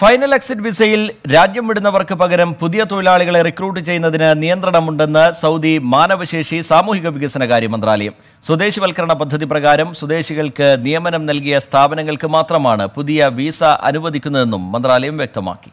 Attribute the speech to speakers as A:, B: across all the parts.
A: final exit വിസയിൽ രാജ്യം വിടുന്നവർക്ക് പകരം പുതിയ തൊഴിലാളികളെ റിക്രൂട്ട് ചെയ്യുന്നതിന് നിയന്ത്രണമുണ്ടെന്ന് സൗദി മാനവശേഷി സാമൂഹിക വികസന കാര്യ മന്ത്രാലയം സ്വദേശിവൽക്കരണ പദ്ധതി പ്രകാരം സ്വദേശികൾക്ക് നിയമനം നൽകിയ സ്ഥാപനങ്ങൾക്ക് മാത്രമാണ് പുതിയ വിസ അനുവദിക്കുന്നതെന്നും മന്ത്രാലയം വ്യക്തമാക്കി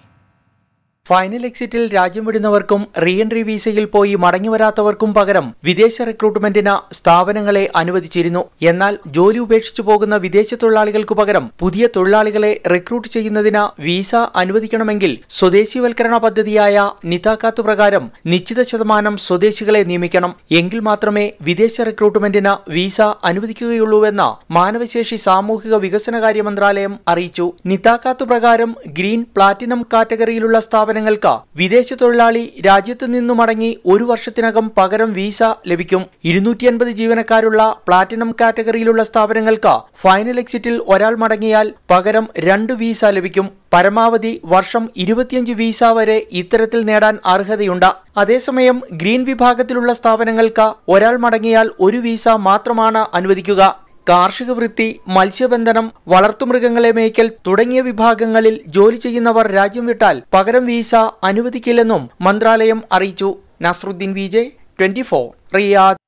B: ഫൈനൽ എക്സിറ്റിൽ രാജ്യം വിടുന്നവർക്കും റീഎൻട്രി വിസയിൽ പോയി മടങ്ങിവരാത്തവർക്കും പകരം വിദേശ റിക്രൂട്ട്മെന്റിന് സ്ഥാപനങ്ങളെ അനുവദിച്ചിരുന്നു എന്നാൽ ജോലി ഉപേക്ഷിച്ചു പോകുന്ന വിദേശ തൊഴിലാളികൾക്കു പകരം പുതിയ തൊഴിലാളികളെ റിക്രൂട്ട് ചെയ്യുന്നതിന് വിസ അനുവദിക്കണമെങ്കിൽ സ്വദേശിവൽക്കരണ പദ്ധതിയായ നിതാക്കാത്ത് പ്രകാരം നിശ്ചിത ശതമാനം സ്വദേശികളെ നിയമിക്കണം എങ്കിൽ മാത്രമേ വിദേശ റിക്രൂട്ട്മെന്റിന് വിസ അനുവദിക്കുകയുള്ളൂവെന്ന് മാനവശേഷി സാമൂഹിക വികസനകാര്യ മന്ത്രാലയം അറിയിച്ചു നിതാക്കാത്ത് പ്രകാരം ഗ്രീൻ പ്ലാറ്റിനം കാറ്റഗറിയിലുള്ള സ്ഥാപനം സ്ഥാപനങ്ങൾക്ക് വിദേശ തൊഴിലാളി രാജ്യത്ത് നിന്നു മടങ്ങി ഒരു വർഷത്തിനകം പകരം വിസ ലഭിക്കും ഇരുന്നൂറ്റി അൻപത് ജീവനക്കാരുള്ള പ്ലാറ്റിനം കാറ്റഗറിയിലുള്ള സ്ഥാപനങ്ങൾക്ക് ഫൈനൽ എക്സിറ്റിൽ ഒരാൾ മടങ്ങിയാൽ പകരം രണ്ട് വിസ ലഭിക്കും പരമാവധി വർഷം ഇരുപത്തിയഞ്ച് വിസ വരെ ഇത്തരത്തിൽ നേടാൻ അർഹതയുണ്ട് അതേസമയം ഗ്രീൻ വിഭാഗത്തിലുള്ള സ്ഥാപനങ്ങൾക്ക് ഒരാൾ മടങ്ങിയാൽ ഒരു വിസ മാത്രമാണ് അനുവദിക്കുക കാർഷിക വൃത്തി മത്സ്യബന്ധനം വളർത്തുമൃഗങ്ങളെ മേയ്ക്കൽ തുടങ്ങിയ വിഭാഗങ്ങളിൽ ജോലി ചെയ്യുന്നവർ രാജ്യം വിട്ടാൽ പകരം വീസ അനുവദിക്കില്ലെന്നും മന്ത്രാലയം അറിയിച്ചു നസ്രുദ്ദീൻ വിജയ് ട്വന്റി റിയാദ്